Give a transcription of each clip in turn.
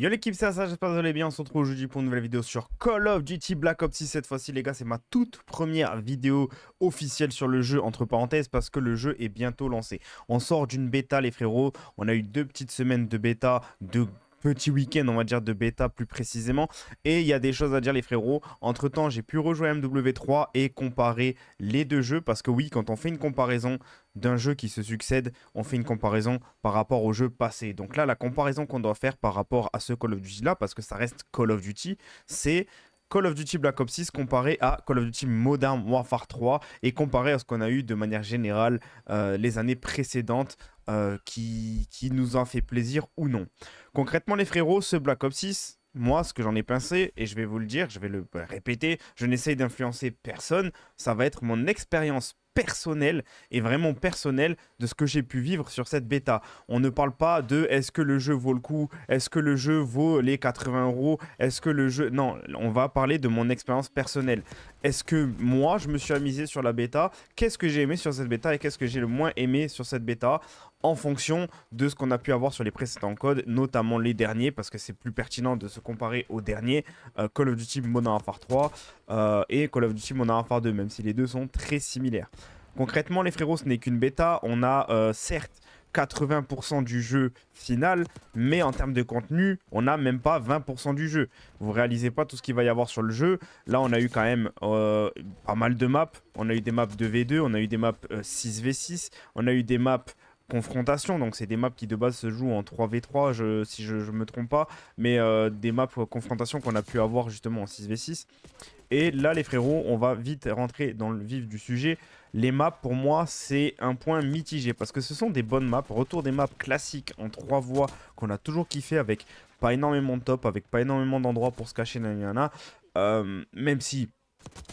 Yo l'équipe, c'est ça, j'espère que vous allez bien. On se retrouve aujourd'hui pour une nouvelle vidéo sur Call of Duty Black Ops 6. Cette fois-ci, les gars, c'est ma toute première vidéo officielle sur le jeu, entre parenthèses, parce que le jeu est bientôt lancé. On sort d'une bêta, les frérots. On a eu deux petites semaines de bêta, de petit week-end, on va dire, de bêta plus précisément. Et il y a des choses à dire, les frérots. Entre temps, j'ai pu rejouer MW3 et comparer les deux jeux. Parce que, oui, quand on fait une comparaison d'un jeu qui se succède, on fait une comparaison par rapport au jeu passé. Donc là, la comparaison qu'on doit faire par rapport à ce Call of Duty là, parce que ça reste Call of Duty, c'est Call of Duty Black Ops 6 comparé à Call of Duty Modern Warfare 3 et comparé à ce qu'on a eu de manière générale euh, les années précédentes euh, qui, nous ont fait plaisir ou non. Concrètement les frérots, ce Black Ops 6, moi, ce que j'en ai pensé, et je vais vous le dire, je vais le répéter, je n'essaye d'influencer personne, ça va être mon expérience personnel et vraiment personnel de ce que j'ai pu vivre sur cette bêta. On ne parle pas de est-ce que le jeu vaut le coup, est-ce que le jeu vaut les 80 euros, est-ce que le jeu... Non, on va parler de mon expérience personnelle est-ce que moi, je me suis amusé sur la bêta Qu'est-ce que j'ai aimé sur cette bêta et qu'est-ce que j'ai le moins aimé sur cette bêta en fonction de ce qu'on a pu avoir sur les précédents codes, notamment les derniers, parce que c'est plus pertinent de se comparer aux derniers, euh, Call of Duty Modern Warfare 3 euh, et Call of Duty Modern Warfare 2, même si les deux sont très similaires. Concrètement, les frérots, ce n'est qu'une bêta. On a euh, certes 80% du jeu final, mais en termes de contenu, on n'a même pas 20% du jeu. Vous réalisez pas tout ce qu'il va y avoir sur le jeu. Là, on a eu quand même euh, pas mal de maps. On a eu des maps 2v2, on a eu des maps 6v6, euh, on a eu des maps confrontation. Donc c'est des maps qui de base se jouent en 3v3 si je, ne me trompe pas, mais euh, des maps confrontation qu'on a pu avoir justement en 6v6. Et là, les frérots, on va vite rentrer dans le vif du sujet. Les maps, pour moi, c'est un point mitigé parce que ce sont des bonnes maps. Retour des maps classiques en trois voies qu'on a toujours kiffé avec pas énormément de top, avec pas énormément d'endroits pour se cacher, nanana. Euh, même si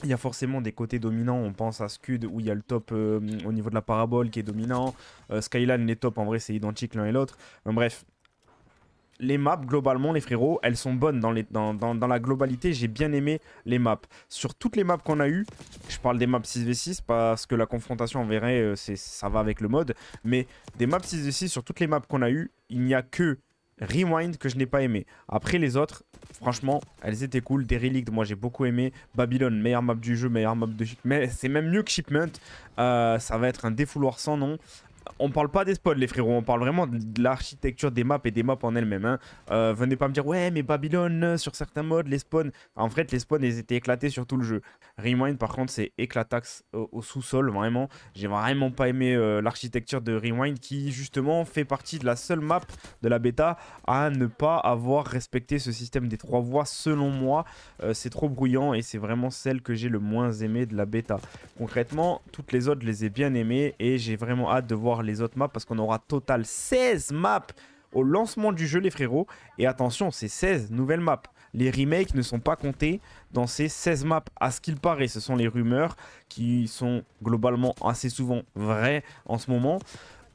il y a forcément des côtés dominants, on pense à Scud où il y a le top euh, au niveau de la parabole qui est dominant, euh, Skyline les top en vrai c'est identique l'un et l'autre, bref les maps, globalement, les frérots, elles sont bonnes dans, les, dans, la globalité. J'ai bien aimé les maps. Sur toutes les maps qu'on a eues, je parle des maps 6v6 parce que la confrontation, on verrait, euh, ça va avec le mode. Mais des maps 6v6, sur toutes les maps qu'on a eues, il n'y a que Rewind que je n'ai pas aimé. Après les autres, franchement, elles étaient cool. Des reliques, moi j'ai beaucoup aimé. Babylon, meilleure map du jeu, meilleure map de... Mais c'est même mieux que Shipment. Euh, ça va être un défouloir sans nom on parle pas des spawns les frérots. On parle vraiment de l'architecture des maps et des maps en elles-mêmes. Hein. Euh, venez pas me dire, ouais, mais Babylone, euh, sur certains modes, les spawns. En fait, les spawns, ils étaient éclatés sur tout le jeu. Rewind, par contre, c'est éclatax au, sous-sol, vraiment. J'ai vraiment pas aimé euh, l'architecture de Rewind qui, justement, fait partie de la seule map de la bêta à ne pas avoir respecté ce système des trois voies, selon moi. c'est trop bruyant et c'est vraiment celle que j'ai le moins aimé de la bêta. Concrètement, toutes les autres, je les ai bien aimées et j'ai vraiment hâte de voir les autres maps parce qu'on aura total 16 maps au lancement du jeu les frérots. Et attention, c'est 16 nouvelles maps. Les remakes ne sont pas comptés dans ces 16 maps. À ce qu'il paraît, ce sont les rumeurs qui sont globalement assez souvent vraies en ce moment.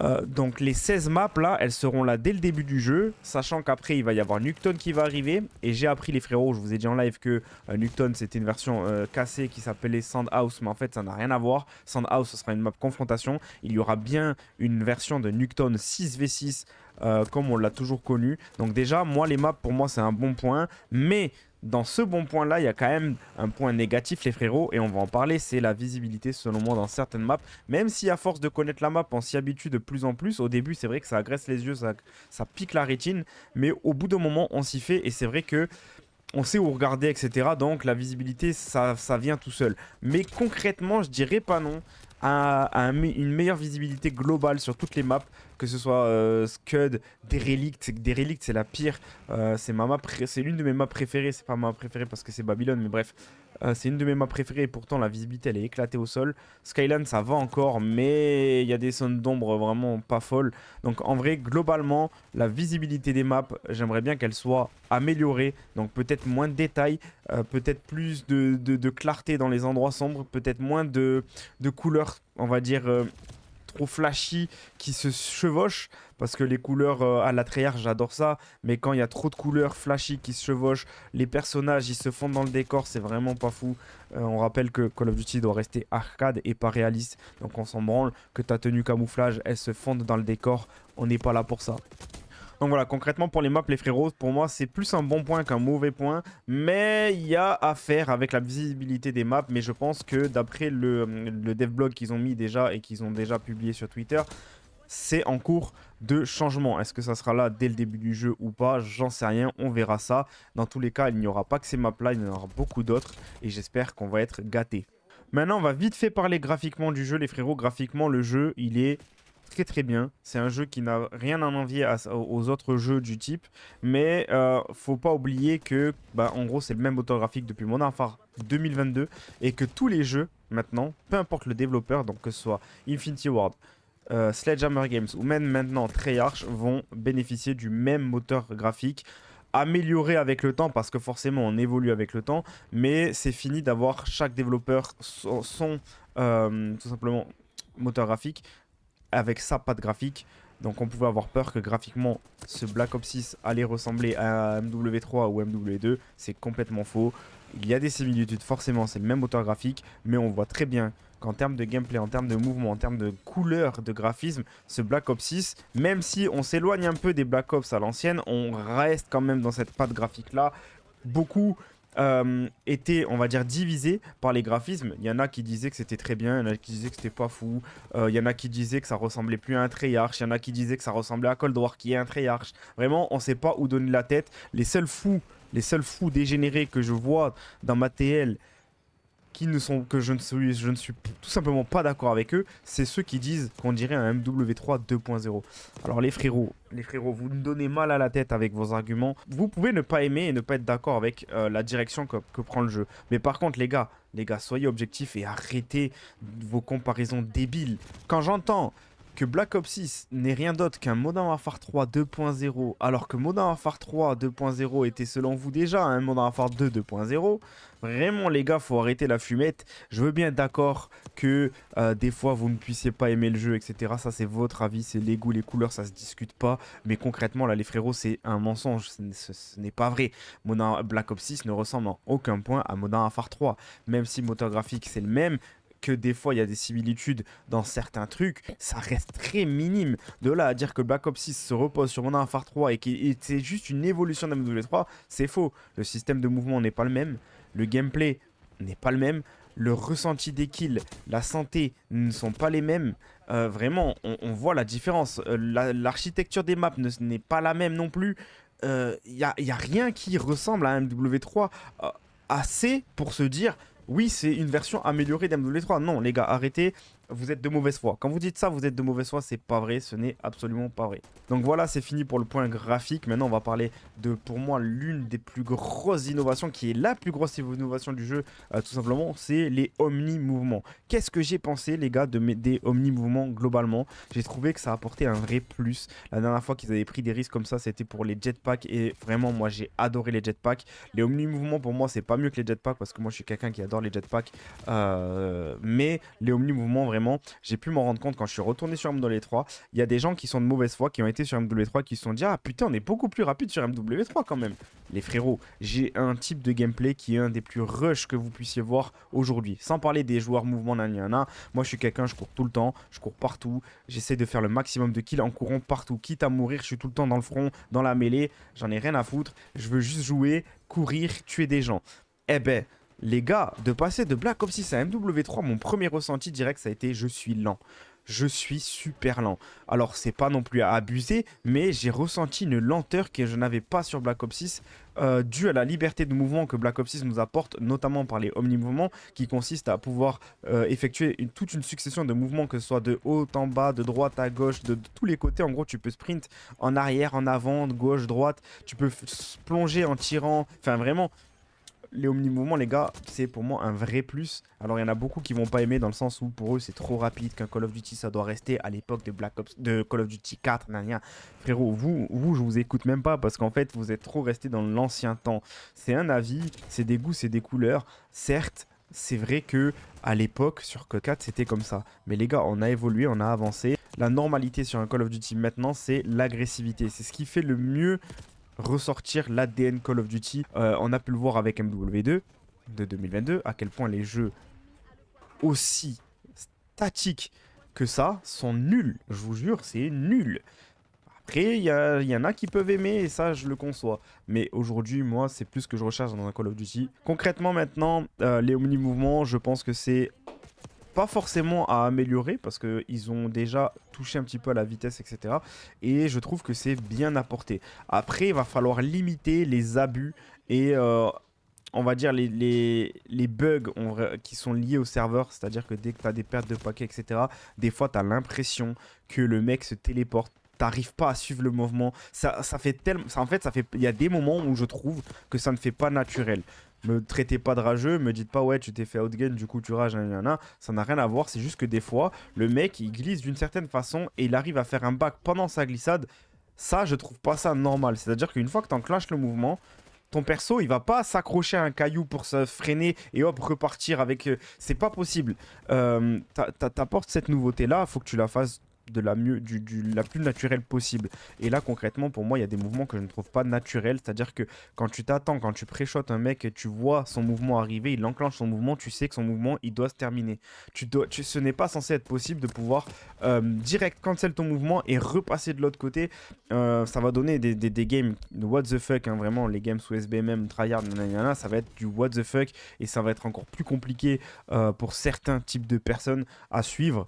Euh, donc les 16 maps là, elles seront là dès le début du jeu, sachant qu'après il va y avoir Nukton qui va arriver. Et j'ai appris les frérots, je vous ai dit en live que euh, Nuketon c'était une version euh, cassée qui s'appelait Sandhouse, mais en fait ça n'a rien à voir. Sandhouse ce sera une map confrontation, il y aura bien une version de Newton 6v6 euh, comme on l'a toujours connu. Donc déjà, moi, les maps, pour moi, c'est un bon point. Mais dans ce bon point-là, il y a quand même un point négatif, les frérots, et on va en parler, c'est la visibilité, selon moi, dans certaines maps. Même si, à force de connaître la map, on s'y habitue de plus en plus, au début, c'est vrai que ça agresse les yeux, ça, ça pique la rétine, mais au bout d'un moment, on s'y fait, et c'est vrai que on sait où regarder, etc. Donc la visibilité, ça, ça vient tout seul. Mais concrètement, je dirais pas non une meilleure visibilité globale sur toutes les maps, que ce soit euh, Scud, des reliques. c'est la pire. Euh, c'est l'une de mes maps préférées. C'est pas ma map préférée parce que c'est Babylone, mais bref. Euh, c'est une de mes maps préférées et pourtant la visibilité elle est éclatée au sol. Skyland ça va encore mais il y a des zones d'ombre vraiment pas folles. Donc en vrai globalement la visibilité des maps j'aimerais bien qu'elle soit améliorée. Donc peut-être moins de détails, euh, peut-être plus de, clarté dans les endroits sombres, peut-être moins de, couleurs on va dire... Euh, trop flashy qui se chevauchent parce que les couleurs à euh, la j'adore ça mais quand il y a trop de couleurs flashy qui se chevauchent les personnages ils se fondent dans le décor c'est vraiment pas fou euh, on rappelle que Call of Duty doit rester arcade et pas réaliste donc on s'en branle que ta tenue camouflage elle se fonde dans le décor on n'est pas là pour ça donc voilà, concrètement pour les maps, les frérots, pour moi c'est plus un bon point qu'un mauvais point. Mais il y a à faire avec la visibilité des maps. Mais je pense que d'après le, le dev blog qu'ils ont mis déjà et qu'ils ont déjà publié sur Twitter, c'est en cours de changement. Est-ce que ça sera là dès le début du jeu ou pas J'en sais rien, on verra ça. Dans tous les cas, il n'y aura pas que ces maps-là, il y en aura beaucoup d'autres et j'espère qu'on va être gâtés. Maintenant, on va vite fait parler graphiquement du jeu, les frérots. Graphiquement, le jeu, il est très bien. C'est un jeu qui n'a rien à envier aux autres jeux du type, mais euh, faut pas oublier que, bah, en gros, c'est le même moteur graphique depuis mon Phare 2022 et que tous les jeux maintenant, peu importe le développeur, donc que ce soit Infinity world euh, Sledgehammer Games ou même maintenant Treyarch, vont bénéficier du même moteur graphique amélioré avec le temps parce que forcément on évolue avec le temps mais c'est fini d'avoir chaque développeur son, euh, tout simplement moteur graphique avec sa pas graphique. Donc on pouvait avoir peur que graphiquement ce Black Ops 6 allait ressembler à MW3 ou MW2, c'est complètement faux. Il y a des similitudes, forcément c'est le même moteur graphique, mais on voit très bien qu'en termes de gameplay, en termes de mouvement, en termes de couleur, de graphisme, ce Black Ops 6, même si on s'éloigne un peu des Black Ops à l'ancienne, on reste quand même dans cette patte graphique là. Beaucoup euh, était, on va dire, divisé par les graphismes. Il y en a qui disaient que c'était très bien, il y en a qui disaient que c'était pas fou, euh, il y en a qui disaient que ça ressemblait plus à un Treyarch, il y en a qui disaient que ça ressemblait à Cold War, qui est un Treyarch. Vraiment, on sait pas où donner la tête. Les seuls fous, les seuls fous dégénérés que je vois dans ma TL, qui ne sont que je ne suis, je ne suis tout simplement pas d'accord avec eux, c'est ceux qui disent qu'on dirait un MW3 2.0. Alors les frérots, les frérots, vous me donnez mal à la tête avec vos arguments. Vous pouvez ne pas aimer et ne pas être d'accord avec euh, la direction que, que, prend le jeu. Mais par contre les gars, les gars, soyez objectifs et arrêtez vos comparaisons débiles. Quand j'entends que Black Ops 6 n'est rien d'autre qu'un Modern Warfare 3 2.0, alors que Modern Warfare 3 2.0 était selon vous déjà un Modern Warfare 2 2.0, vraiment les gars, faut arrêter la fumette. Je veux bien être d'accord que euh, des fois vous ne puissiez pas aimer le jeu, etc. Ça c'est votre avis, c'est les goûts, les couleurs, ça se discute pas. Mais concrètement là les frérots, c'est un mensonge, ce, n'est pas vrai. Black Ops 6 ne ressemble en aucun point à Modern Warfare 3, même si moteur graphique c'est le même, que des fois il y a des similitudes dans certains trucs, ça reste très minime. De là à dire que Black Ops 6 se repose sur Modern Warfare 3 et que c'est juste une évolution mw 3 c'est faux. Le système de mouvement n'est pas le même, le gameplay n'est pas le même, le ressenti des kills, la santé ne sont pas les mêmes. Euh, vraiment, on, voit la différence. Euh, l'architecture des maps n'est pas la même non plus. Il euh, n'y a, y a, rien qui ressemble à MW3 assez pour se dire oui, c'est une version améliorée d'MW3. Non, les gars, arrêtez vous êtes de mauvaise foi. Quand vous dites ça, vous êtes de mauvaise foi, c'est pas vrai, ce n'est absolument pas vrai. Donc voilà, c'est fini pour le point graphique. Maintenant, on va parler de, pour moi, l'une des plus grosses innovations, qui est la plus grosse innovation du jeu, euh, tout simplement, c'est les omni-mouvements. Qu'est-ce que j'ai pensé, les gars, de mes, des omni-mouvements globalement J'ai trouvé que ça apportait un vrai plus. La dernière fois qu'ils avaient pris des risques comme ça, c'était pour les jetpacks, et vraiment, moi, j'ai adoré les jetpacks. Les omni-mouvements, pour moi, c'est pas mieux que les jetpacks, parce que moi, je suis quelqu'un qui adore les jetpacks. Euh, mais les omni-mouvements, vraiment, j'ai pu m'en rendre compte quand je suis retourné sur MW3. Il y a des gens qui sont de mauvaise foi, qui ont été sur MW3, qui se sont dit Ah putain, on est beaucoup plus rapide sur MW3 quand même. Les frérots, j'ai un type de gameplay qui est un des plus rush que vous puissiez voir aujourd'hui. Sans parler des joueurs mouvement nan, nan, Moi, je suis quelqu'un, je cours tout le temps, je cours partout. J'essaie de faire le maximum de kills en courant partout. Quitte à mourir, je suis tout le temps dans le front, dans la mêlée. J'en ai rien à foutre. Je veux juste jouer, courir, tuer des gens. Eh ben, les gars, de passer de Black Ops 6 à MW3, mon premier ressenti direct, ça a été je suis lent. Je suis super lent. Alors, c'est pas non plus à abuser, mais j'ai ressenti une lenteur que je n'avais pas sur Black Ops 6, euh, due à la liberté de mouvement que Black Ops 6 nous apporte, notamment par les omni-mouvements qui consistent à pouvoir euh, effectuer toute une succession de mouvements, que ce soit de haut en bas, de droite à gauche, de, tous les côtés. En gros, tu peux sprint en arrière, en avant, de gauche, droite. Tu peux plonger en tirant. Enfin, vraiment, les omni-mouvements, les gars, c'est pour moi un vrai plus. Alors, il y en a beaucoup qui vont pas aimer dans le sens où pour eux, c'est trop rapide qu'un Call of Duty, ça doit rester à l'époque de Black Ops, de Call of Duty 4, Frérot, vous, vous, je vous écoute même pas parce qu'en fait, vous êtes trop resté dans l'ancien temps. C'est un avis, c'est des goûts, c'est des couleurs. Certes, c'est vrai que à l'époque sur Code 4 c'était comme ça. Mais les gars, on a évolué, on a avancé. La normalité sur un Call of Duty maintenant, c'est l'agressivité. C'est ce qui fait le mieux ressortir l'ADN Call of Duty. Euh, on a pu le voir avec MW2 de 2022, à quel point les jeux aussi statiques que ça sont nuls. Je vous jure, c'est nul. Après, il y, en a qui peuvent aimer, et ça, je le conçois. Mais aujourd'hui, moi, c'est plus ce que je recherche dans un Call of Duty. Concrètement, maintenant, euh, les omni-mouvements, je pense que c'est pas forcément à améliorer parce qu'ils ont déjà touché un petit peu à la vitesse, etc. Et je trouve que c'est bien apporté. Après, il va falloir limiter les abus et euh, on va dire les, les, bugs qui sont liés au serveur. C'est-à-dire que dès que tu as des pertes de paquets, etc., des fois, tu as l'impression que le mec se téléporte Tu n'arrives pas à suivre le mouvement. Ça, ça en fait, ça fait. Il y a des moments où je trouve que ça ne fait pas naturel. Me traitez pas de rageux, me dites pas ouais, tu t'es fait outgain, du coup tu rages, nanana. Ça n'a rien à voir, c'est juste que des fois, le mec il glisse d'une certaine façon et il arrive à faire un back pendant sa glissade. Ça, je trouve pas ça normal. C'est-à-dire qu'une fois que t'enclenches le mouvement, ton perso, il va pas s'accrocher à un caillou pour se freiner et hop, repartir avec. Euh, c'est pas possible. Euh, T'apportes cette nouveauté-là, faut que tu la fasses de la, mieux, du, la plus naturelle possible. Et là, concrètement, pour moi, il y a des mouvements que je ne trouve pas naturels. C'est-à-dire que quand tu t'attends, quand tu pré-shot un mec, tu vois son mouvement arriver, il enclenche son mouvement, tu sais que son mouvement, il doit se terminer. Tu dois, ce n'est pas censé être possible de pouvoir euh, direct cancel ton mouvement et repasser de l'autre côté. Euh, ça va donner des, games what the fuck, hein, vraiment, les games sous SBMM, tryhard, ça va être du what the fuck et ça va être encore plus compliqué euh, pour certains types de personnes à suivre.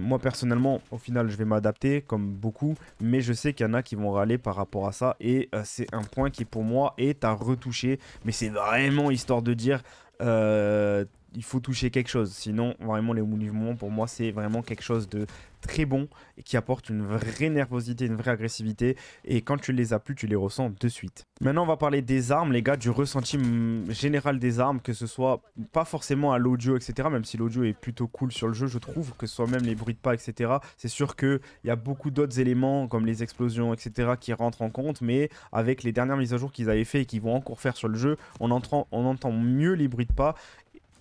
moi, personnellement, au final, je vais m'adapter, comme beaucoup. Mais je sais qu'il y en a qui vont râler par rapport à ça. Et euh, c'est un point qui, pour moi, est à retoucher. Mais c'est vraiment histoire de dire... Euh, il faut toucher quelque chose. Sinon, vraiment, les mouvements, pour moi, c'est vraiment quelque chose de très bon et qui apporte une vraie nervosité, une vraie agressivité. Et quand tu les as plus, tu les ressens de suite. Maintenant, on va parler des armes, les gars, du ressenti mm, général des armes, que ce soit pas forcément à l'audio, etc. Même si l'audio est plutôt cool sur le jeu, je trouve, que ce soit même les bruits de pas, etc. C'est sûr qu'il y a beaucoup d'autres éléments, comme les explosions, etc., qui rentrent en compte. Mais avec les dernières mises à jour qu'ils avaient fait et qu'ils vont encore faire sur le jeu, on on entend mieux les bruits de pas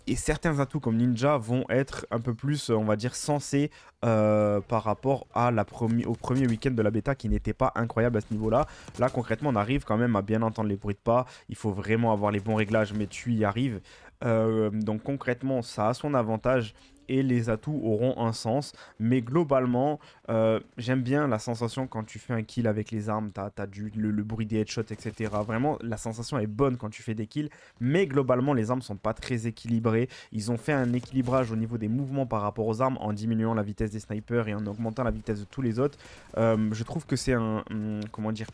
et certains atouts comme Ninja vont être un peu plus, on va dire, sensés euh, par rapport à la au premier week-end de la bêta qui n'était pas incroyable à ce niveau-là. Là, concrètement, on arrive quand même à bien entendre les bruits de pas. Il faut vraiment avoir les bons réglages, mais tu y arrives. Euh, donc concrètement, ça a son avantage et les atouts auront un sens. Mais globalement, euh, j'aime bien la sensation quand tu fais un kill avec les armes, t'as, as du, le, bruit des headshots, etc. Vraiment, la sensation est bonne quand tu fais des kills. Mais globalement, les armes sont pas très équilibrées. Ils ont fait un équilibrage au niveau des mouvements par rapport aux armes en diminuant la vitesse des snipers et en augmentant la vitesse de tous les autres. Euh, je trouve que c'est un comment dire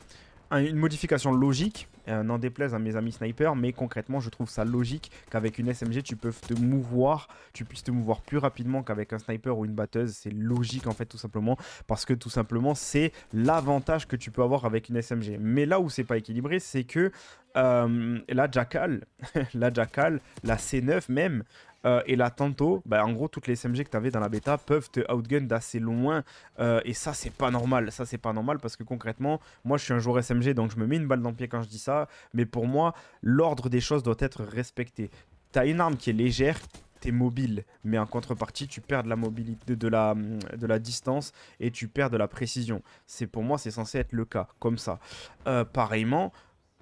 une modification logique, euh, n'en déplaise à mes amis snipers, mais concrètement, je trouve ça logique qu'avec une SMG, tu peux te mouvoir, tu puisses te mouvoir plus rapidement qu'avec un sniper ou une batteuse. C'est logique, en fait, tout simplement, parce que tout simplement, c'est l'avantage que tu peux avoir avec une SMG. Mais là où c'est pas équilibré, c'est que euh, la Jackal, la Jackal, la C9 même, euh, et là, tantôt, bah, en gros, toutes les SMG que tu avais dans la bêta peuvent te outgun d'assez loin. Euh, et ça, c'est pas normal. Ça, c'est pas normal parce que concrètement, moi, je suis un joueur SMG, donc je me mets une balle dans le pied quand je dis ça. Mais pour moi, l'ordre des choses doit être respecté. T'as une arme qui est légère, t'es mobile, mais en contrepartie, tu perds de la mobilité, de la, de la distance et tu perds de la précision. C'est pour moi, c'est censé être le cas, comme ça. Euh, pareillement,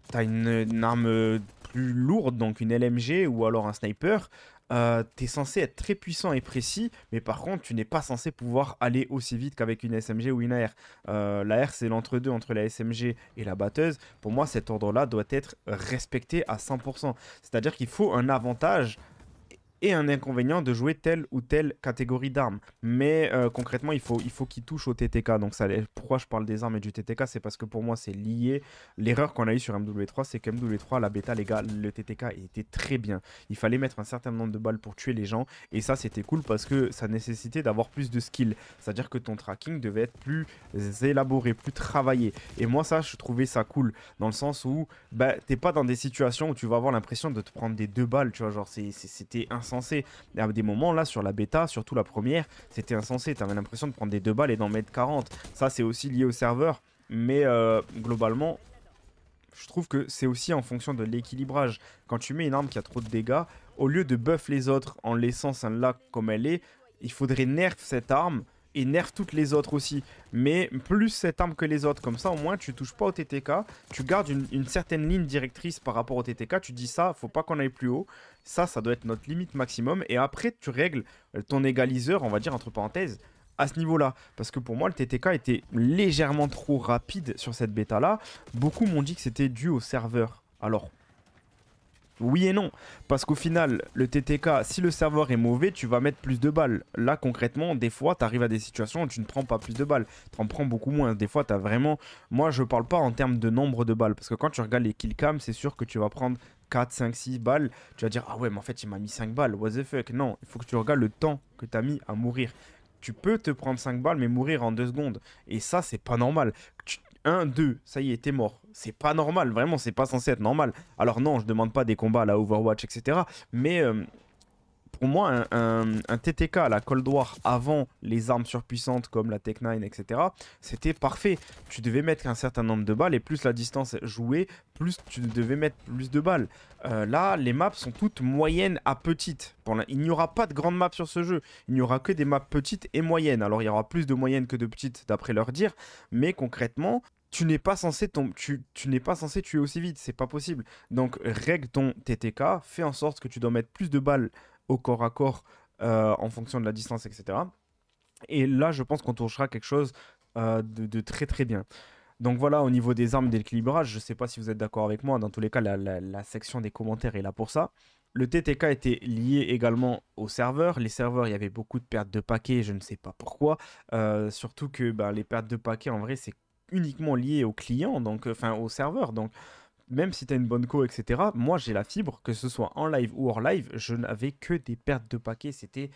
t'as une, arme plus lourde, donc une LMG ou alors un sniper. Euh, t'es es censé être très puissant et précis, mais par contre, tu n'es pas censé pouvoir aller aussi vite qu'avec une SMG ou une AR. Euh, L'AR, c'est l'entre-deux entre la SMG et la batteuse. Pour moi, cet ordre-là doit être respecté à 100%. C'est-à-dire qu'il faut un avantage et un inconvénient de jouer telle ou telle catégorie d'armes. Mais euh, concrètement, il faut, il faut qu'il touche au TTK. Donc ça, pourquoi je parle des armes et du TTK C'est parce que pour moi, c'est lié. L'erreur qu'on a eue sur MW3, c'est que MW3, la bêta, les gars, le TTK était très bien. Il fallait mettre un certain nombre de balles pour tuer les gens. Et ça, c'était cool parce que ça nécessitait d'avoir plus de skill. C'est-à-dire que ton tracking devait être plus élaboré, plus travaillé. Et moi, ça, je trouvais ça cool. Dans le sens où, bah, t'es pas dans des situations où tu vas avoir l'impression de te prendre des deux balles. Tu vois, genre, c'était un insensé. À des moments, là, sur la bêta, surtout la première, c'était insensé. T'avais l'impression de prendre des deux balles et d'en mettre 40. Ça, c'est aussi lié au serveur. Mais euh, globalement, je trouve que c'est aussi en fonction de l'équilibrage. Quand tu mets une arme qui a trop de dégâts, au lieu de buff les autres en laissant celle-là comme elle est, il faudrait nerf cette arme énerve toutes les autres aussi. Mais plus cette arme que les autres, comme ça au moins tu touches pas au TTK, tu gardes une, une certaine ligne directrice par rapport au TTK, tu dis ça, faut pas qu'on aille plus haut, ça, ça doit être notre limite maximum, et après tu règles ton égaliseur, on va dire entre parenthèses, à ce niveau-là. Parce que pour moi, le TTK était légèrement trop rapide sur cette bêta-là. Beaucoup m'ont dit que c'était dû au serveur. Alors, oui et non. Parce qu'au final, le TTK, si le serveur est mauvais, tu vas mettre plus de balles. Là, concrètement, des fois, tu arrives à des situations où tu ne prends pas plus de balles. Tu en prends beaucoup moins. Des fois, tu as vraiment... Moi, je parle pas en termes de nombre de balles. Parce que quand tu regardes les killcams, c'est sûr que tu vas prendre 4, 5, 6 balles. Tu vas dire, ah ouais, mais en fait, il m'a mis 5 balles. What the fuck Non, il faut que tu regardes le temps que tu as mis à mourir. Tu peux te prendre 5 balles, mais mourir en 2 secondes. Et ça, c'est pas normal. Tu 1, 2, ça y est, t'es mort. C'est pas normal, vraiment, c'est pas censé être normal. Alors non, je demande pas des combats à la Overwatch, etc. Mais euh, pour moi, un, TTK à la Cold War avant les armes surpuissantes comme la Tech 9, etc., c'était parfait. Tu devais mettre un certain nombre de balles et plus la distance jouée, plus tu devais mettre plus de balles. Euh, là, les maps sont toutes moyennes à petites. Il n'y aura pas de grandes maps sur ce jeu. Il n'y aura que des maps petites et moyennes. Alors, il y aura plus de moyennes que de petites, d'après leur dire. Mais concrètement, tu n'es pas censé tomber, tu, n'es pas censé tuer aussi vite, c'est pas possible. Donc règle ton TTK, fais en sorte que tu dois mettre plus de balles au corps à corps euh, en fonction de la distance, etc. Et là, je pense qu'on touchera quelque chose euh, de, très très bien. Donc voilà, au niveau des armes d'équilibrage, je ne je sais pas si vous êtes d'accord avec moi, dans tous les cas, la, section des commentaires est là pour ça. Le TTK était lié également aux serveurs. Les serveurs, il y avait beaucoup de pertes de paquets, je ne sais pas pourquoi. Euh, surtout que ben, les pertes de paquets, en vrai, c'est uniquement lié au client, donc euh, enfin au serveur. Donc même si tu as une bonne co, etc., moi j'ai la fibre, que ce soit en live ou hors live, je n'avais que des pertes de paquets. C'était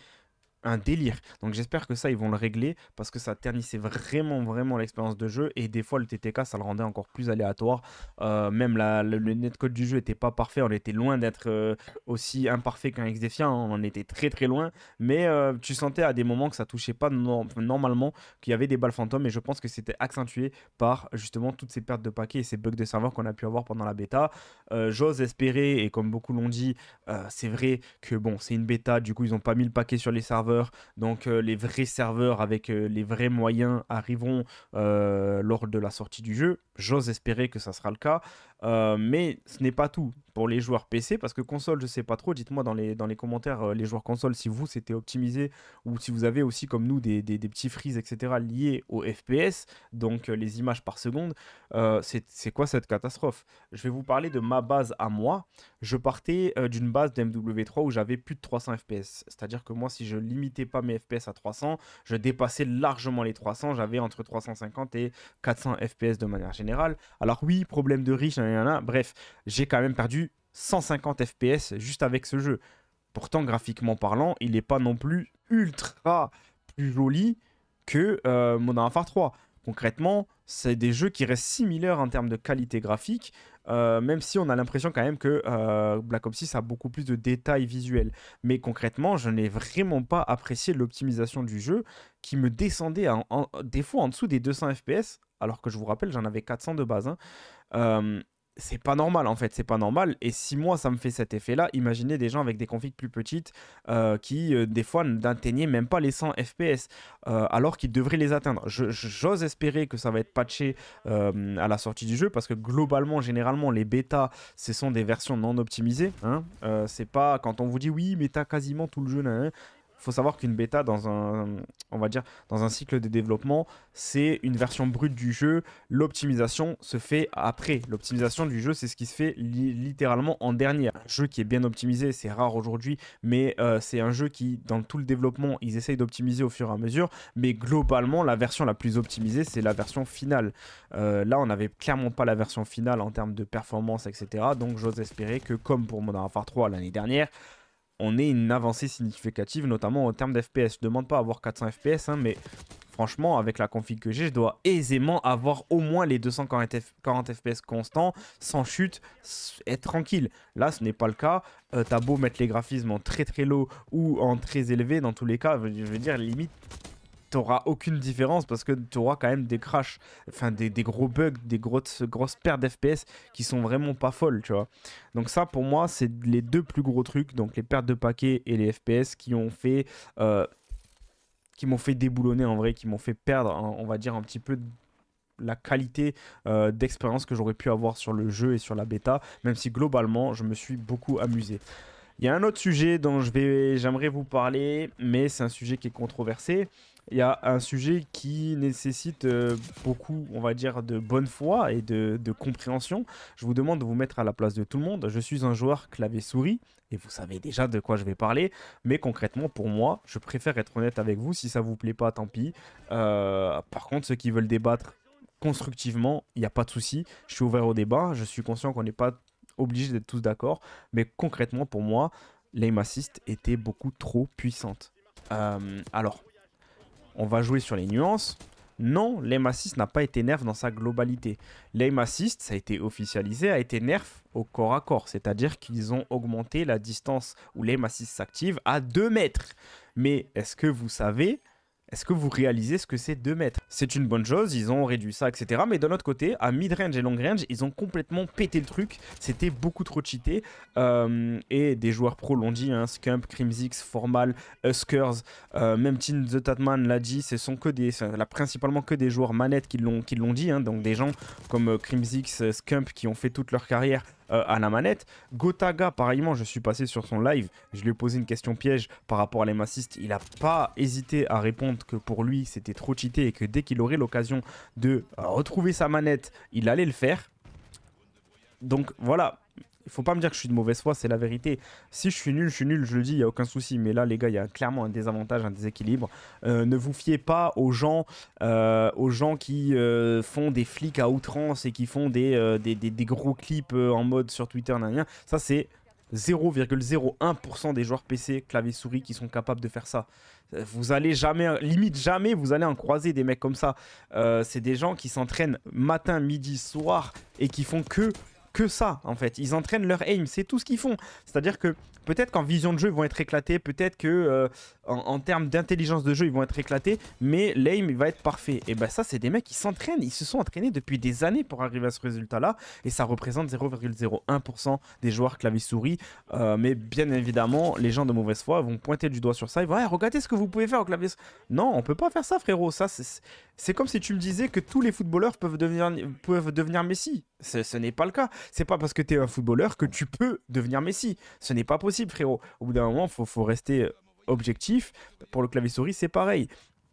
un délire. Donc j'espère que ça, ils vont le régler parce que ça ternissait vraiment, vraiment l'expérience de jeu. Et des fois, le TTK, ça le rendait encore plus aléatoire. Euh, même le, netcode du jeu était pas parfait. On était loin d'être euh, aussi imparfait qu'un XDFIA. Hein, on était très, très loin. Mais euh, tu sentais à des moments que ça touchait pas normalement, qu'il y avait des balles fantômes. Et je pense que c'était accentué par justement toutes ces pertes de paquets et ces bugs de serveurs qu'on a pu avoir pendant la bêta. J'ose espérer, et comme beaucoup l'ont dit, c'est vrai que bon, c'est une bêta. Du coup, ils ont pas mis le paquet sur les serveurs donc euh, les vrais serveurs avec euh, les vrais moyens arriveront euh, lors de la sortie du jeu. J'ose espérer que ça sera le cas. mais ce n'est pas tout pour les joueurs PC parce que console, je sais pas trop. Dites-moi dans les, dans les commentaires, les joueurs console, si vous c'était optimisé ou si vous avez aussi comme nous des, des, petits freeze etc. liés au FPS, donc les images par seconde. c'est quoi cette catastrophe Je vais vous parler de ma base à moi. Je partais d'une base d'MW3 où j'avais plus de 300 FPS. C'est-à-dire que moi, si je limite pas mes FPS à 300, je dépassais largement les 300, j'avais entre 350 et 400 FPS de manière générale. Alors oui, problème de riche, bref, j'ai quand même perdu 150 FPS juste avec ce jeu. Pourtant, graphiquement parlant, il n'est pas non plus ultra plus joli que euh, Modern Warfare 3 concrètement, c'est des jeux qui restent similaires en termes de qualité graphique, euh, même si on a l'impression quand même que euh, Black Ops 6 a beaucoup plus de détails visuels. Mais concrètement, je n'ai vraiment pas apprécié l'optimisation du jeu qui me descendait en, des fois en dessous des 200 FPS, alors que je vous rappelle, j'en avais 400 de base. Hein. Euh, c'est pas normal en fait, c'est pas normal. Et si moi ça me fait cet effet-là, imaginez des gens avec des configs plus petites euh, qui euh, des fois n'atteignaient même pas les 100 FPS euh, alors qu'ils devraient les atteindre. J'ose espérer que ça va être patché à la sortie du jeu parce que globalement, généralement, les bêtas ce sont des versions non optimisées. Hein c'est pas quand on vous dit oui, mais t'as quasiment tout le jeu faut savoir qu'une bêta dans un, on va dire, dans un cycle de développement, c'est une version brute du jeu. L'optimisation se fait après. L'optimisation du jeu, c'est ce qui se fait littéralement en dernier. Un jeu qui est bien optimisé, c'est rare aujourd'hui, mais euh, c'est un jeu qui, dans tout le développement, ils essayent d'optimiser au fur et à mesure. Mais globalement, la version la plus optimisée, c'est la version finale. Euh, là, on n'avait clairement pas la version finale en termes de performance, etc. Donc, j'ose espérer que, comme pour Modern Warfare 3 l'année dernière, on est une avancée significative, notamment en termes d'FPS. Je demande pas à avoir 400 FPS, hein, mais franchement, avec la config que j'ai, je dois aisément avoir au moins les 240 FPS constants, sans chute, être tranquille. Là, ce n'est pas le cas. Euh, t'as beau mettre les graphismes en très très low ou en très élevé, dans tous les cas, je veux dire, limite, t'auras aucune différence parce que tu auras quand même des crashs, enfin des, gros bugs, des grosses, pertes d'FPS qui sont vraiment pas folles, tu vois. Donc ça pour moi c'est les deux plus gros trucs, donc les pertes de paquets et les FPS qui ont fait euh, qui m'ont fait déboulonner en vrai, qui m'ont fait perdre, hein, on va dire un petit peu la qualité euh, d'expérience que j'aurais pu avoir sur le jeu et sur la bêta, même si globalement je me suis beaucoup amusé. Il y a un autre sujet dont j'aimerais vous parler, mais c'est un sujet qui est controversé il y a un sujet qui nécessite euh, beaucoup, on va dire, de bonne foi et de, compréhension. Je vous demande de vous mettre à la place de tout le monde. Je suis un joueur clavier-souris et vous savez déjà de quoi je vais parler. Mais concrètement, pour moi, je préfère être honnête avec vous. Si ça vous plaît pas, tant pis. Euh, par contre, ceux qui veulent débattre constructivement, il n'y a pas de souci. Je suis ouvert au débat. Je suis conscient qu'on n'est pas obligé d'être tous d'accord. Mais concrètement, pour moi, l'aim assist était beaucoup trop puissante. Euh, alors, on va jouer sur les nuances. Non, l'aim assist n'a pas été nerf dans sa globalité. L'aim assist, ça a été officialisé, a été nerf au corps à corps. C'est-à-dire qu'ils ont augmenté la distance où l'aim assist s'active à 2 mètres. Mais est-ce que vous savez est-ce que vous réalisez ce que c'est 2 mètres C'est une bonne chose, ils ont réduit ça, etc. Mais d'un autre côté, à mid-range et long-range, ils ont complètement pété le truc. C'était beaucoup trop cheaté. Euh, et des joueurs pro l'ont dit, hein, Scump, Crimsix, Formal, Huskers, euh, même Team The Tatman l'a dit, ce sont que des, principalement que des joueurs manettes qui l'ont dit. Hein, donc des gens comme euh, Crimsix, Scump qui ont fait toute leur carrière euh, à la manette. Gotaga, pareillement, je suis passé sur son live, je lui ai posé une question piège par rapport à massistes Il n'a pas hésité à répondre que pour lui, c'était trop cheaté et que dès qu'il aurait l'occasion de euh, retrouver sa manette, il allait le faire. Donc voilà, il faut pas me dire que je suis de mauvaise foi, c'est la vérité. Si je suis nul, je suis nul, je le dis, il n'y a aucun souci. Mais là, les gars, il y a clairement un désavantage, un déséquilibre. Euh, ne vous fiez pas aux gens, euh, aux gens qui euh, font des flics à outrance et qui font des, des, des, gros clips en mode sur Twitter, n'importe rien Ça, c'est 0,01% des joueurs PC clavier souris qui sont capables de faire ça. Vous allez jamais, limite jamais, vous allez en croiser des mecs comme ça. c'est des gens qui s'entraînent matin, midi, soir et qui font que que ça, en fait. Ils entraînent leur aim, c'est tout ce qu'ils font. C'est-à-dire que peut-être qu'en vision de jeu, vont être éclatés, peut-être que euh, en, termes d'intelligence de jeu, ils vont être éclatés, mais l'aim, va être parfait. Et ben ça, c'est des mecs qui s'entraînent, ils se sont entraînés depuis des années pour arriver à ce résultat-là, et ça représente 0,01% des joueurs clavier-souris. Euh, mais bien évidemment, les gens de mauvaise foi vont pointer du doigt sur ça, ils vont regarder eh, regardez ce que vous pouvez faire au clavier. Non, on peut pas faire ça, frérot. Ça, c'est comme si tu me disais que tous les footballeurs peuvent devenir, peuvent devenir Messi. Ce n'est pas le cas. C'est pas parce que tu es un footballeur que tu peux devenir Messi. Ce n'est pas possible, frérot. Au bout d'un moment, faut, faut rester objectif. Pour le clavier souris, c'est pareil.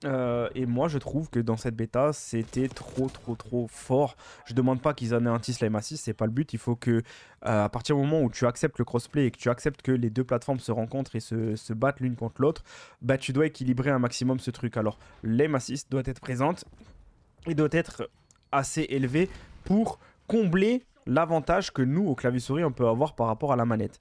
Euh, et moi, je trouve que dans cette bêta, c'était trop, trop, trop fort. Je demande pas qu'ils anéantissent la m 6 c'est pas le but. Il faut que, euh, à partir du moment où tu acceptes le crossplay et que tu acceptes que les deux plateformes se rencontrent et se, battent l'une contre l'autre, bah tu dois équilibrer un maximum ce truc. Alors, la 6 doit être présente et doit être assez élevée pour combler l'avantage que nous, au clavier souris, on peut avoir par rapport à la manette.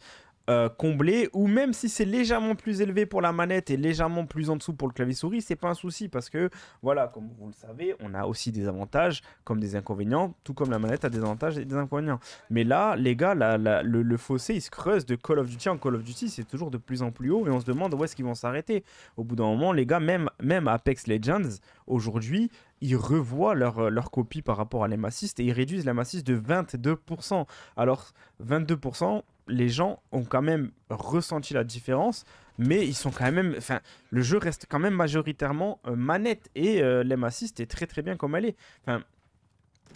Euh, comblé, ou même si c'est légèrement plus élevé pour la manette et légèrement plus en dessous pour le clavier souris, c'est pas un souci parce que voilà, comme vous le savez, on a aussi des avantages comme des inconvénients, tout comme la manette a des avantages et des inconvénients. Mais là, les gars, la, le, fossé il se creuse de Call of Duty en Call of Duty, c'est toujours de plus en plus haut et on se demande où est-ce qu'ils vont s'arrêter. Au bout d'un moment, les gars, même, même Apex Legends, aujourd'hui, ils revoient leur, euh, leur copie par rapport à l'M et ils réduisent l'M assist de 22%. Alors, 22% les gens ont quand même ressenti la différence, mais ils sont quand même. Enfin, le jeu reste quand même majoritairement euh, manette et euh, les est très très bien comme elle est. Enfin,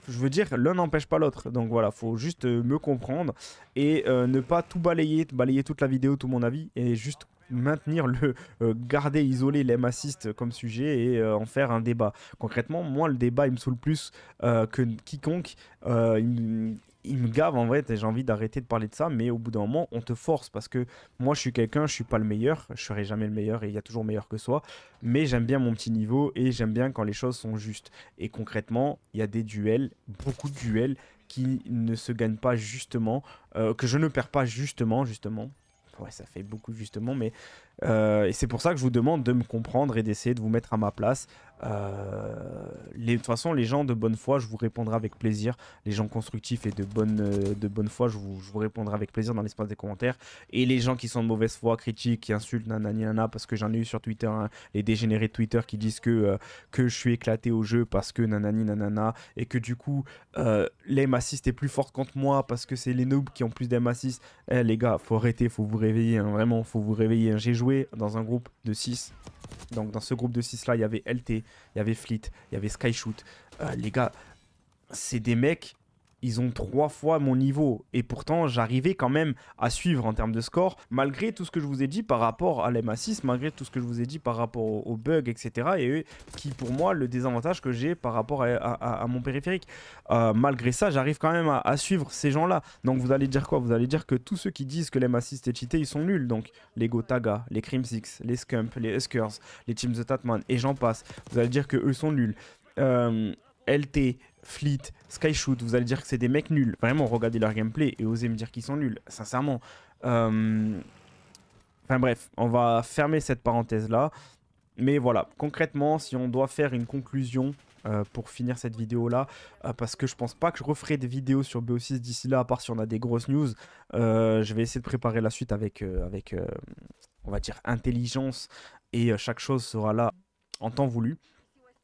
je veux dire, l'un n'empêche pas l'autre. Donc voilà, faut juste euh, me comprendre et ne pas tout balayer, balayer toute la vidéo, tout mon avis, et juste maintenir le garder isolé les assist comme sujet et en faire un débat. Concrètement, moi le débat il me saoule plus que quiconque. Il, il me gave en vrai, j'ai envie d'arrêter de parler de ça, mais au bout d'un moment, on te force parce que moi, je suis quelqu'un, je suis pas le meilleur, je serai jamais le meilleur et il y a toujours meilleur que soi, mais j'aime bien mon petit niveau et j'aime bien quand les choses sont justes. Et concrètement, il y a des duels, beaucoup de duels qui ne se gagnent pas justement, euh, que je ne perds pas justement, justement. Ouais, ça fait beaucoup justement, mais euh, et c'est pour ça que je vous demande de me comprendre et d'essayer de vous mettre à ma place. Euh, les, de toute façon, les gens de bonne foi, je vous répondrai avec plaisir. Les gens constructifs et de bonne, euh, de bonne foi, je vous, répondrai avec plaisir dans l'espace des commentaires. Et les gens qui sont de mauvaise foi, critiques, qui insultent, nanani, nanana, parce que j'en ai eu sur Twitter hein, les dégénérés de Twitter qui disent que, euh, que je suis éclaté au jeu parce que nanani, nanana, et que du coup, l'aim assist est plus forte contre moi parce que c'est les noobs qui ont plus d'aim assist. Eh les gars, faut arrêter, faut vous réveiller, hein, vraiment, faut vous réveiller. Hein. J'ai joué dans un groupe de 6 donc dans ce groupe de 6 là, il y avait LT, il y avait Fleet, il y avait Skyshoot. Euh, les gars, c'est des mecs ils ont trois fois mon niveau. Et pourtant, j'arrivais quand même à suivre en termes de score, malgré tout ce que je vous ai dit par rapport à l'MA6, malgré tout ce que je vous ai dit par rapport aux, bugs, etc. Et qui, pour moi, le désavantage que j'ai par rapport à, mon périphérique. Euh, malgré ça, j'arrive quand même à, suivre ces gens-là. Donc, vous allez dire quoi Vous allez dire que tous ceux qui disent que l'MA6 est cheaté, ils sont nuls. Donc, les Gotaga, les Crim6, les Scump, les Huskers, les Teams The Tatman, et j'en passe. Vous allez dire que eux sont nuls. Euh, LT, Fleet, Skyshoot, vous allez dire que c'est des mecs nuls. Vraiment, regardez leur gameplay et osez me dire qu'ils sont nuls, sincèrement. Euh, enfin bref, on va fermer cette parenthèse-là. Mais voilà, concrètement, si on doit faire une conclusion euh, pour finir cette vidéo là euh, parce que je pense pas que je referai des vidéos sur BO6 d'ici là à part si on a des grosses news je vais essayer de préparer la suite avec, avec on va dire intelligence et chaque chose sera là en temps voulu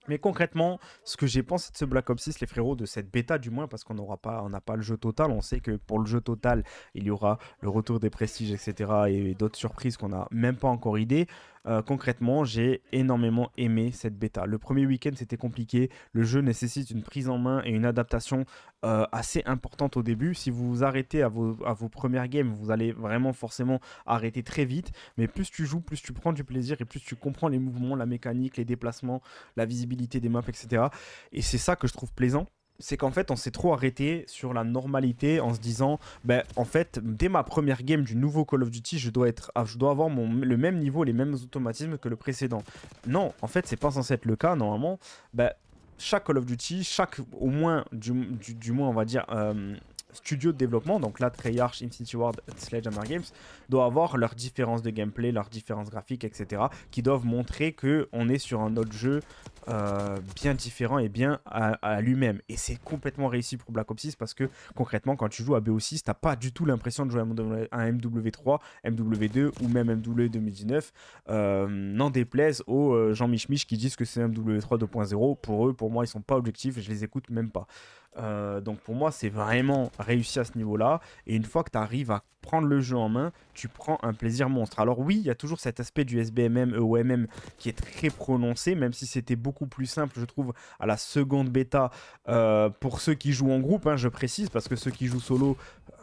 mais concrètement, ce que j'ai pensé de ce Black Ops 6, les frérots, de cette bêta du moins, parce qu'on n'aura pas, on n'a pas le jeu total. On sait que pour le jeu total, il y aura le retour des prestiges, etc. et, d'autres surprises qu'on n'a même pas encore idées. Euh, concrètement, j'ai énormément aimé cette bêta. Le premier week-end, c'était compliqué. Le jeu nécessite une prise en main et une adaptation euh, assez importante au début. Si vous vous arrêtez à vos, à vos premières games, vous allez vraiment forcément arrêter très vite. Mais plus tu joues, plus tu prends du plaisir et plus tu comprends les mouvements, la mécanique, les déplacements, la visibilité des maps, etc. Et c'est ça que je trouve plaisant c'est qu'en fait, on s'est trop arrêté sur la normalité en se disant, ben, en fait, dès ma première game du nouveau Call of Duty, je dois, être, ah, je dois avoir le même niveau, les mêmes automatismes que le précédent. Non, en fait, c'est pas censé être le cas, normalement. Ben, chaque Call of Duty, chaque, au moins, du, moins, on va dire, euh, studio de développement, donc là, Treyarch, Infinity Ward, Sledgehammer Games, doit avoir leurs différences de gameplay, leurs différences graphiques, etc., qui doivent montrer que on est sur un autre jeu euh, bien différent et bien à, lui-même. Et c'est complètement réussi pour Black Ops 6 parce que concrètement, quand tu joues à BO6, t'as pas du tout l'impression de jouer à un MW3, MW2 ou même MW 2019. Euh, n'en déplaise aux Jean euh, Mich qui disent que c'est MW3 2.0. Pour eux, pour moi, ils sont pas objectifs, et je les écoute même pas. donc pour moi, c'est vraiment réussi à ce niveau-là. Et une fois que tu arrives à prendre le jeu en main, tu prends un plaisir monstre. Alors oui, il y a toujours cet aspect du SBMM, EOMM qui est très prononcé, même si c'était beaucoup plus simple, je trouve, à la seconde bêta euh, pour ceux qui jouent en groupe, hein, je précise, parce que ceux qui jouent solo,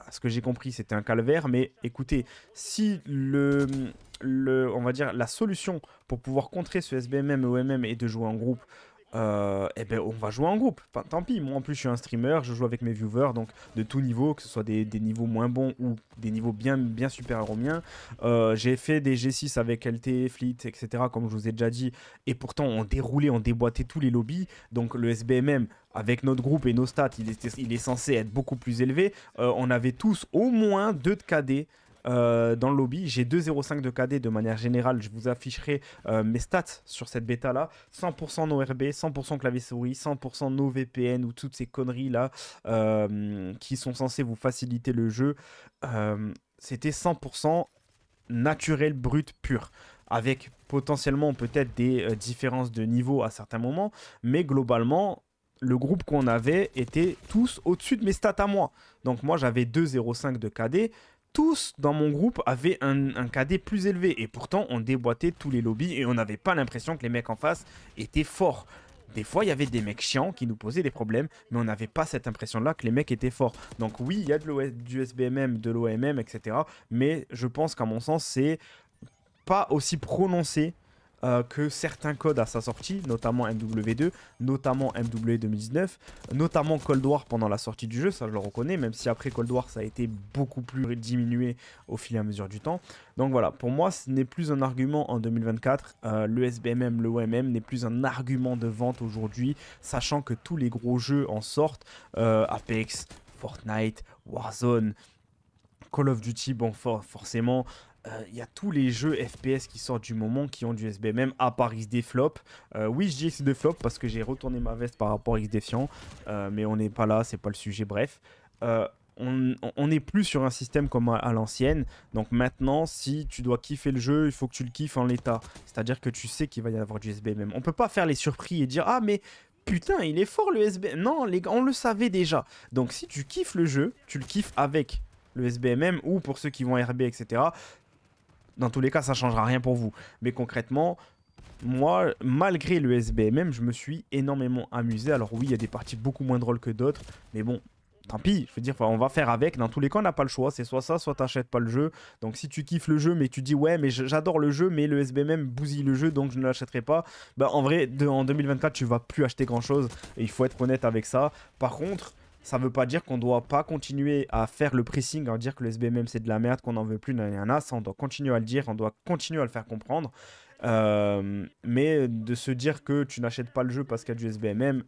à ce que j'ai compris, c'était un calvaire. Mais écoutez, si le, le, on va dire, la solution pour pouvoir contrer ce SBMM et OMM est de jouer en groupe, euh, eh ben, on va jouer en groupe. tant pis, moi en plus je suis un streamer, je joue avec mes viewers, donc de tout niveau, que ce soit des, niveaux moins bons ou des niveaux bien, bien supérieurs aux miens. Euh, j'ai fait des G6 avec LT, Fleet, etc., comme je vous ai déjà dit, et pourtant on déroulait, on déboîtait tous les lobbies, donc le SBMM, avec notre groupe et nos stats, il, il est censé être beaucoup plus élevé. Euh, on avait tous au moins 2 de KD. Euh, dans le lobby. J'ai 2,05 de KD de manière générale. Je vous afficherai euh, mes stats sur cette bêta là. 100% RB, 100% clavier souris, 100% VPN ou toutes ces conneries là euh, qui sont censées vous faciliter le jeu. C'était 100% naturel, brut, pur avec potentiellement peut-être des différences de niveau à certains moments, mais globalement, le groupe qu'on avait était tous au-dessus de mes stats à moi. Donc moi j'avais 2,05 de KD, tous dans mon groupe avaient un, KD plus élevé. Et pourtant, on déboîtait tous les lobbies et on n'avait pas l'impression que les mecs en face étaient forts. Des fois, il y avait des mecs chiants qui nous posaient des problèmes, mais on n'avait pas cette impression-là que les mecs étaient forts. Donc oui, il y a de du SBMM, de l'OMM, etc. Mais je pense qu'à mon sens, c'est pas aussi prononcé euh, que certains codes à sa sortie, notamment MW2, notamment MW 2019, notamment Cold War pendant la sortie du jeu, ça je le reconnais, même si après Cold War ça a été beaucoup plus diminué au fil et à mesure du temps. Donc voilà, pour moi ce n'est plus un argument en 2024, euh, le SBMM, le OMM n'est plus un argument de vente aujourd'hui, sachant que tous les gros jeux en sortent, euh, Apex, Fortnite, Warzone, Call of Duty, bon, forcément, il euh, y a tous les jeux FPS qui sortent du moment qui ont du SBMM, à part XD Flop. Euh, oui, je dis XDFlop parce que j'ai retourné ma veste par rapport à XDFiant, euh, mais on n'est pas là, c'est pas le sujet, bref. on n'est plus sur un système comme à, l'ancienne. Donc maintenant, si tu dois kiffer le jeu, il faut que tu le kiffes en l'état. C'est-à-dire que tu sais qu'il va y avoir du SBMM. On On peut pas faire les surprises et dire Ah, mais putain, il est fort le SBMM !» Non, les gars, on le savait déjà. Donc si tu kiffes le jeu, tu le kiffes avec le SBMM ou pour ceux qui vont RB, etc. Dans tous les cas, ça ne changera rien pour vous. Mais concrètement, moi, malgré le SBMM, je me suis énormément amusé. Alors oui, il y a des parties beaucoup moins drôles que d'autres, mais bon, tant pis, je veux dire, on va faire avec. Dans tous les cas, on n'a pas le choix. C'est soit ça, soit t'achètes pas le jeu. Donc si tu kiffes le jeu, mais tu dis ouais, mais j'adore le jeu, mais le SBMM bousille le jeu, donc je ne l'achèterai pas. Bah en vrai, en 2024, tu vas plus acheter grand chose. Et il faut être honnête avec ça. Par contre, ça ne veut pas dire qu'on doit pas continuer à faire le pressing, à dire que le SBMM c'est de la merde, qu'on n'en veut plus, nanana. Ça, on doit continuer à le dire, on doit continuer à le faire comprendre. Euh, mais de se dire que tu n'achètes pas le jeu parce qu'il y a du SBMM,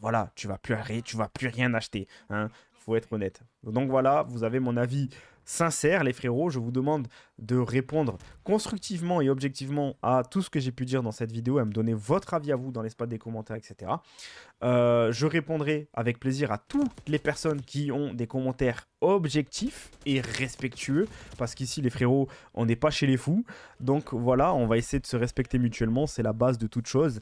voilà, tu vas plus, tu vas plus rien acheter. Hein. faut être honnête. Donc voilà, vous avez mon avis sincère. Les frérots, je vous demande de répondre constructivement et objectivement à tout ce que j'ai pu dire dans cette vidéo, à me donner votre avis à vous dans l'espace des commentaires, etc. Euh, je répondrai avec plaisir à toutes les personnes qui ont des commentaires objectifs et respectueux, parce qu'ici les frérots, on n'est pas chez les fous. Donc voilà, on va essayer de se respecter mutuellement, c'est la base de toute chose.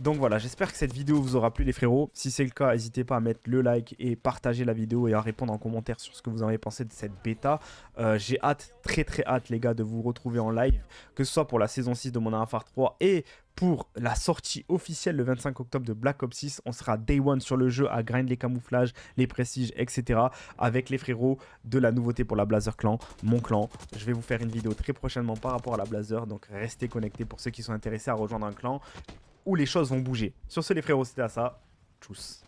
Donc voilà, j'espère que cette vidéo vous aura plu les frérots. Si c'est le cas, n'hésitez pas à mettre le like et partager la vidéo et à répondre en commentaire sur ce que vous en avez pensé de cette bêta. Euh, j'ai hâte, très très hâte les gars, de vous retrouver en live, que ce soit pour la saison 6 de Mon Warfare 3 et pour la sortie officielle le 25 octobre de Black Ops 6. On sera day one sur le jeu à grind les camouflages, les prestiges, etc. Avec les frérots de la nouveauté pour la Blazer Clan, mon clan. Je vais vous faire une vidéo très prochainement par rapport à la Blazer. Donc restez connectés pour ceux qui sont intéressés à rejoindre un clan où les choses vont bouger. Sur ce, les frérots, c'était à ça. Tchuss.